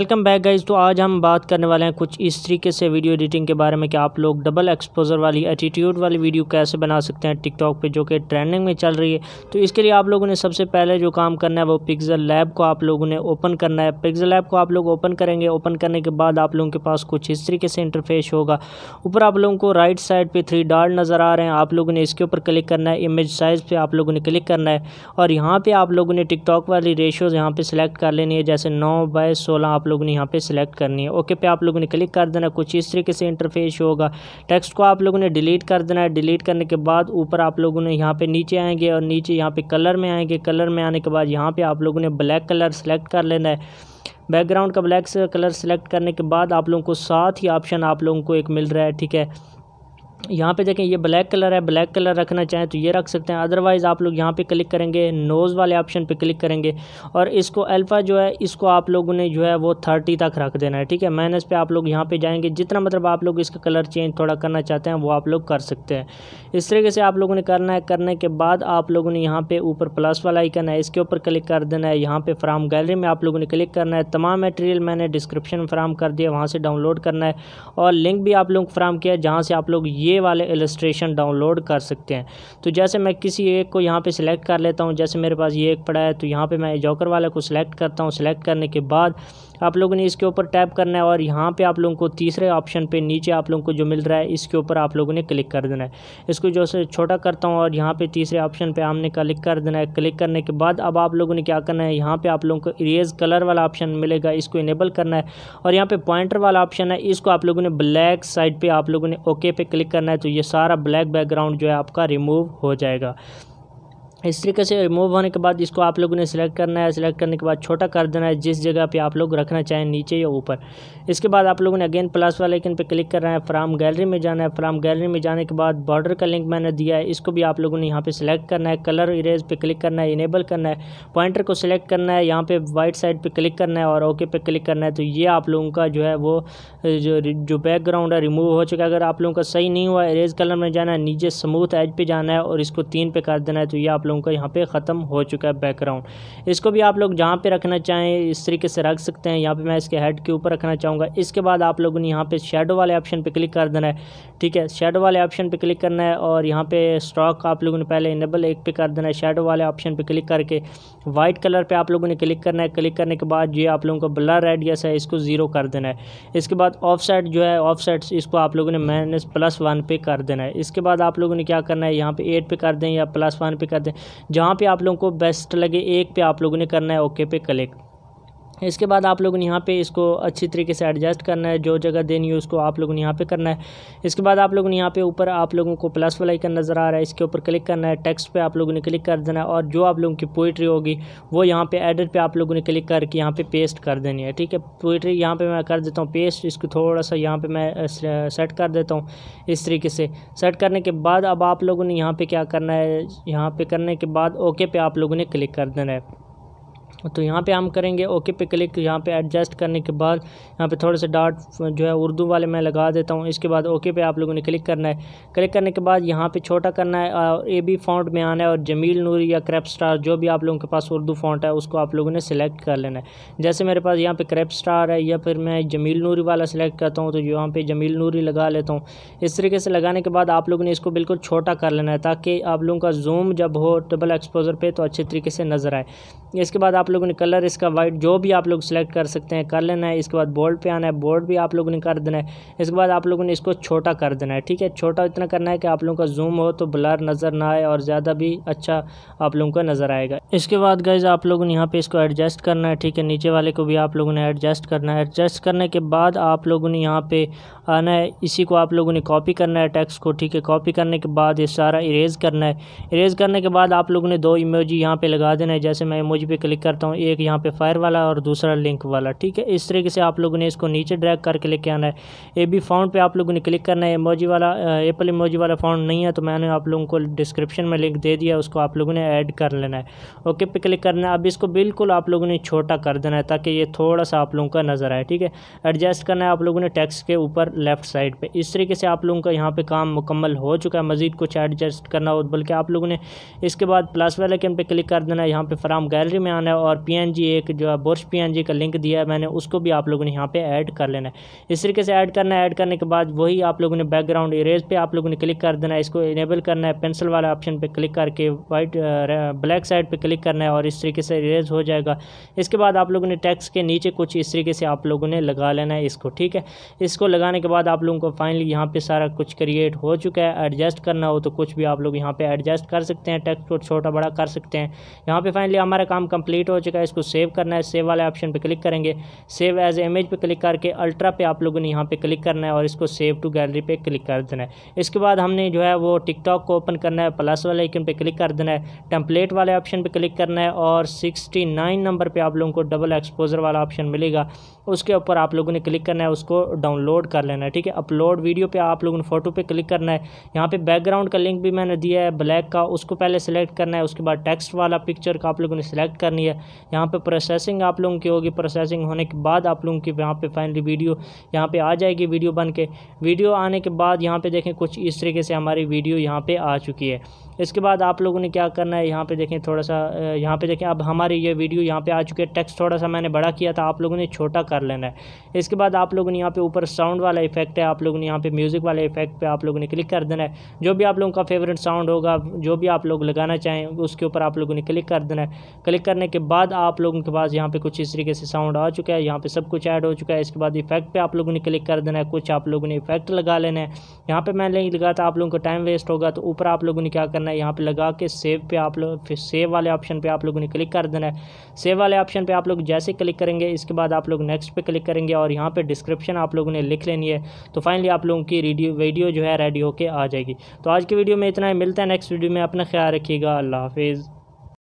welcome back guys तो आज हम बात करने वाले हैं कुछ इस तरीके से वीडियो एडिटिंग के बारे में कि आप लोग डबल एक्सपोजर वाली एटीट्यूड वाली वीडियो कैसे बना सकते हैं टिकटॉक पे जो कि ट्रेंडिंग में चल रही है तो इसके लिए आप लोगों ने सबसे पहले जो काम करना है वो पिक्जल लैब को आप लोगों ने ओपन करना है पिक्जल लैब को आप लोग ओपन करेंगे ओपन करने के बाद आप लोगों के पास कुछ इस तरीके से इंटरफेस होगा ऊपर आप लोगों को राइट साइड पर थ्री डार्ट नज़र आ रहे हैं आप लोगों ने इसके ऊपर क्लिक करना है इमेज साइज़ पर आप लोगों ने क्लिक करना है और यहाँ पर आप लोगों ने टिकटॉक वाली रेशियोज़ यहाँ पर सेलेक्ट कर लेनी है जैसे नौ बाय सोलह आप लोगों ने यहाँ पे सिलेक्ट करनी है ओके पे आप लोगों ने क्लिक कर देना कुछ इस तरीके से इंटरफेस होगा टेक्स्ट को आप लोगों ने डिलीट कर देना है डिलीट करने के बाद ऊपर आप लोगों ने यहाँ पे नीचे आएंगे और नीचे यहाँ पे कलर में आएंगे कलर में आने के बाद यहाँ पे आप लोगों ने ब्लैक कलर सेलेक्ट कर लेना है बैकग्राउंड का ब्लैक कलर सेलेक्ट करने के बाद आप लोगों को साथ ही ऑप्शन आप लोगों को एक मिल रहा है ठीक है यहाँ पे देखें ये ब्लैक कलर है ब्लैक कलर रखना चाहें तो ये रख सकते हैं अदरवाइज़ आप लोग यहाँ पे क्लिक करेंगे नोज़ वाले ऑप्शन पे क्लिक करेंगे और इसको अल्फ़ा जो है इसको आप लोगों ने जो है वो थर्टी तक रख देना है ठीक है माइनस पे आप लोग यहाँ पे जाएंगे जितना मतलब आप लोग इसका कलर चेंज थोड़ा करना चाहते हैं वो आप लोग कर सकते हैं इस तरीके से आप लोगों ने करना है करने के बाद आप लोगों ने यहाँ पर ऊपर प्लस वाला आइकन है इसके ऊपर क्लिक कर देना है यहाँ पर फ्राम गैलरी में आप लोगों ने क्लिक करना है तमाम मटेरियल मैंने डिस्क्रिप्शन में फ्राम कर दिया वहाँ से डाउनलोड करना है और लिंक भी आप लोग फ्राम किया जहाँ से आप लोग ये ये वाले एलिस्ट्रेशन डाउनलोड कर सकते हैं तो जैसे मैं किसी एक को यहाँ पे सिलेक्ट कर लेता हूँ जैसे मेरे पास ये एक पड़ा है तो यहाँ पे मैं जॉकर वाले को सिलेक्ट करता हूँ सिलेक्ट करने के बाद आप लोगों ने इसके ऊपर टैप करना है और यहाँ पे आप लोगों को तीसरे ऑप्शन पे नीचे आप लोगों को जो मिल रहा है इसके ऊपर आप लोगों ने क्लिक कर देना है इसको जो से छोटा करता हूँ और यहाँ पे तीसरे ऑप्शन पे हमने क्लिक कर देना है क्लिक करने के बाद अब आप लोगों ने क्या करना है यहाँ पर आप लोगों को इरेज कलर वाला ऑप्शन मिलेगा इसको इनेबल करना है और यहाँ पर पॉइंटर वाला ऑप्शन है इसको आप लोगों ने ब्लैक साइड पर आप लोगों ने ओके पे क्लिक करना है तो ये सारा ब्लैक बैकग्राउंड जो है आपका रिमूव हो जाएगा इस तरीके से रिमूव होने के बाद इसको आप लोगों ने सिलेक्ट करना है सिलेक्ट करने के बाद छोटा कर देना है जिस जगह पे आप लोग रखना चाहें नीचे या ऊपर इसके बाद आप लोगों ने अगेन प्लस वाले आइकन पे क्लिक करना है फ्राम गैलरी में जाना है फ्राम गैलरी में जाने के बाद बॉर्डर का लिंक मैंने दिया है इसको भी आप लोगों ने यहाँ पर सिलेक्ट करना है कलर इरेज पर क्लिक करना है इनेबल करना है पॉइंटर को सिलेक्ट करना है यहाँ पर वाइट साइड पर क्लिक करना है और ओके पे क्लिक करना है तो ये आप लोगों का जो है वो जो जो बैकग्राउंड है रिमूव हो चुका है अगर आप लोगों का सही नहीं हुआ इरेज कलर में जाना है नीचे स्मूथ एज पर जाना है और इसको तीन पे कर देना है तो ये आप लोगों का यहाँ पे ख़त्म हो चुका है बैकग्राउंड इसको भी आप लोग जहाँ पे रखना चाहें इस तरीके से रख सकते हैं यहाँ पे मैं इसके हेड के ऊपर रखना चाहूँगा इसके बाद आप लोगों ने यहाँ पे शेडो वाले ऑप्शन पे क्लिक कर देना है ठीक है शेडो वाले ऑप्शन पे क्लिक करना है और यहाँ पे स्टॉक आप लोगों ने पहले इनेबल एक पे कर देना है शेडो वाले ऑप्शन पे क्लिक करके वाइट कलर पे आप लोगों ने क्लिक करना है क्लिक करने के बाद ये आप लोगों को ब्लर रेड है इसको ज़ीरो कर देना है इसके बाद ऑफ साइड जो है ऑफ साइड इसको आप लोगों ने माइनस प्लस वन पे कर देना है इसके बाद आप लोगों ने क्या करना है यहाँ पे एट पे कर दें या प्लस वन पे कर दें जहाँ पे आप लोगों को बेस्ट लगे एक पे आप लोगों ने करना है ओके पे क्लिक इसके बाद आप लोगों ने यहाँ पे इसको अच्छी तरीके से एडजस्ट करना है जो जगह देनी है उसको आप लोगों ने यहाँ पे करना है इसके बाद आप लोगों ने यहाँ पे ऊपर आप लोगों को प्लस वाला आइकन नज़र आ रहा है इसके ऊपर क्लिक करना है टेक्स्ट पे आप लोगों ने क्लिक कर देना है और जो आप लोगों की पोइट्री होगी वो यहाँ पे एडिट पर आप लोगों ने क्लिक करके यहाँ पर पेस्ट कर देनी है ठीक है पोइट्री यहाँ पर मैं कर देता हूँ पेस्ट इसको थोड़ा सा यहाँ पर मैं सेट कर देता हूँ इस तरीके से सेट करने के बाद अब आप लोगों ने यहाँ पर क्या करना है यहाँ पर करने के बाद ओके पे आप लोगों ने क्लिक कर देना है तो यहाँ पे हम करेंगे ओके पे क्लिक यहाँ पे एडजस्ट करने के बाद यहाँ पे थोड़े से डॉट जो है उर्दू वाले मैं लगा देता हूँ इसके बाद ओके पे आप लोगों ने क्लिक करना है क्लिक करने के बाद यहाँ पे छोटा करना है और ए बी फॉन्ट में आना है और जमील नूरी या क्रैप स्टार जो भी आप लोगों के पास उर्दू फॉन्ट है उसको आप लोगों ने सिलेक्ट कर लेना है जैसे मेरे पास यहाँ पर क्रैप स्टार है या फिर मैं जमील नूरी वाला सिलेक्ट करता हूँ तो यहाँ पर जमील नूरी लगा लेता हूँ इस तरीके से लगाने के बाद आप लोगों ने इसको बिल्कुल छोटा कर लेना है ताकि आप लोगों का जूम जब हो डबल एक्सपोजर पर तो अच्छे तरीके से नज़र आए इसके बाद आप लोगों ने कलर इसका वाइट जो भी आप लोग सेलेक्ट कर सकते हैं कर लेना है इसके बाद बोर्ड पे आना है बोर्ड भी आप लोगों ने कर देना है इसके बाद आप लोगों ने इसको छोटा कर देना है ठीक है छोटा इतना करना है कि आप लोगों का जूम हो तो ब्लर नज़र ना आए और ज़्यादा भी अच्छा आप लोगों का नज़र आएगा इसके बाद गैज आप लोगों ने यहाँ पर इसको एडजस्ट करना है ठीक है नीचे वाले को भी आप लोगों ने एडजस्ट करना है एडजस्ट करने के बाद आप लोगों ने यहाँ पर आना है इसी को आप लोगों ने कॉपी करना है टैक्स को ठीक है कॉपी करने के बाद ये सारा इरेज़ करना है इरेज़ करने के बाद आप लोगों ने दो इमोजी यहाँ पे लगा देना है जैसे मैं इमोजी पे क्लिक कर करता हूँ एक यहाँ पे फायर वाला और दूसरा लिंक वाला ठीक है इस तरीके से आप लोगों ने इसको नीचे ड्रैग करके लेके आना है ए बी फाउंड पे आप लोगों ने क्लिक करना है इमोजी वाला एप्पल इमोजी वाला फाउंड नहीं है तो मैंने आप लोगों को डिस्क्रिप्शन में लिंक दे दिया उसको आप लोगों ने ऐड कर लेना है ओके पे क्लिक करना है अब इसको बिल्कुल आप लोगों ने छोटा कर देना है ताकि ये थोड़ा सा आप लोगों का नज़र आए ठीक है एडजस्ट करना है आप लोगों ने टैक्स के ऊपर लेफ्ट साइड पर इस तरीके से आप लोगों का यहाँ पर काम मुकम्मल हो चुका है मज़ीद कुछ एडजस्ट करना हो बल्कि आप लोगों ने इसके बाद प्लस वाले कैम पे क्लिक कर देना है यहाँ पर फ्राम गैलरी में आना है और और पी एक जो है बुरश पी का लिंक दिया है मैंने उसको भी आप लोगों ने यहाँ पे ऐड कर लेना है इस तरीके से ऐड करना है ऐड करने के बाद वही आप लोगों ने बैकग्राउंड इरेज पे आप लोगों ने क्लिक कर देना है इसको इनेबल करना है पेंसिल वाले ऑप्शन पे क्लिक करके वाइट ब्लैक साइड पे क्लिक करना है और इस तरीके से इरेज हो जाएगा इसके बाद आप लोगों ने टैक्स के नीचे कुछ इस तरीके से आप लोगों ने लगा लेना है इसको ठीक है इसको लगाने के बाद आप लोगों को फाइनली यहाँ पे सारा कुछ क्रिएट हो चुका है एडजस्ट करना हो तो कुछ भी आप लोग यहाँ पे एडजस्ट कर सकते हैं टेक्स्ट को छोटा बड़ा कर सकते हैं यहाँ पे फाइनली हमारा काम कंप्लीट हो चुका है इसको सेव करना है सेव वाले ऑप्शन पे क्लिक करेंगे सेव एज इमेज पे क्लिक करके अल्ट्रा पे आप लोगों ने यहाँ पे क्लिक करना है और इसको सेव टू गैलरी पे क्लिक कर देना है इसके बाद हमने जो है वो टिकटॉक को ओपन करना है प्लस वाले आइकन पर क्लिक कर देना है टेम्पलेट वाले ऑप्शन पर क्लिक करना है और सिक्सटी नंबर पर आप लोगों को डबल एक्सपोजर वाला ऑप्शन मिलेगा उसके ऊपर आप लोगों ने क्लिक करना है उसको डाउनलोड कर लेना है ठीक है अपलोड वीडियो पर आप लोगों ने फोटो पर क्लिक करना है यहाँ पर बैकग्राउंड का लिंक भी मैंने दिया है ब्लैक का उसको पहले सेलेक्ट करना है उसके बाद टेक्स्ट वाला पिक्चर का आप लोगों ने सिलेक्ट करनी है यहाँ पे प्रोसेसिंग आप लोगों की होगी प्रोसेसिंग होने के बाद आप लोगों की यहाँ पे फाइनली वीडियो यहाँ पे आ जाएगी वीडियो बन के वीडियो आने के बाद यहाँ पे देखें कुछ इस तरीके से हमारी वीडियो यहाँ पे आ चुकी है इसके बाद आप लोगों ने क्या करना है यहाँ पे देखें थोड़ा सा यहाँ पे देखें अब हमारी ये वीडियो यहाँ पे आ चुकी है टेक्स्ट थोड़ा सा मैंने बड़ा किया था आप लोगों ने छोटा कर लेना है इसके बाद आप लोगों ने यहाँ पे ऊपर साउंड वाला इफेक्ट है आप लोगों ने यहाँ पे म्यूज़िक वाले इफेक्ट पे आप लोगों ने क्लिक कर देना है जो भी आप लोगों का फेवरेट साउंड होगा जो भी आप लोग लगाना चाहें उसके ऊपर आप लोगों ने क्लिक कर देना है क्लिक करने के बाद बाद आप लोगों के पास यहाँ पे कुछ इस तरीके से साउंड आ चुका है यहाँ पे सब कुछ ऐड हो चुका है इसके बाद इफेक्ट पे आप लोगों ने क्लिक कर देना है कुछ आप लोगों ने इफेक्ट लगा लेना है यहाँ पे मैंने नहीं लगा था आप लोगों का टाइम वेस्ट होगा तो ऊपर आप लोगों ने क्या करना है यहाँ पे लगा के सेव पे आप लोग फिर सेव वाले ऑप्शन पर आप लोगों ने क्लिक कर देना है सेव वाले ऑप्शन पर आप लोग जैसे क्लिक करेंगे इसके बाद आप लोग नेक्स्ट पर क्लिक करेंगे और यहाँ पर डिस्क्रिप्शन आप लोगों ने लिख लेनी है तो फाइनली आप लोगों की वीडियो वीडियो जो है रेडी होकर आ जाएगी तो आज की वीडियो में इतना ही मिलता है नेक्स्ट वीडियो में अपना ख्याल रखिएगा अल्लाह हाफिज़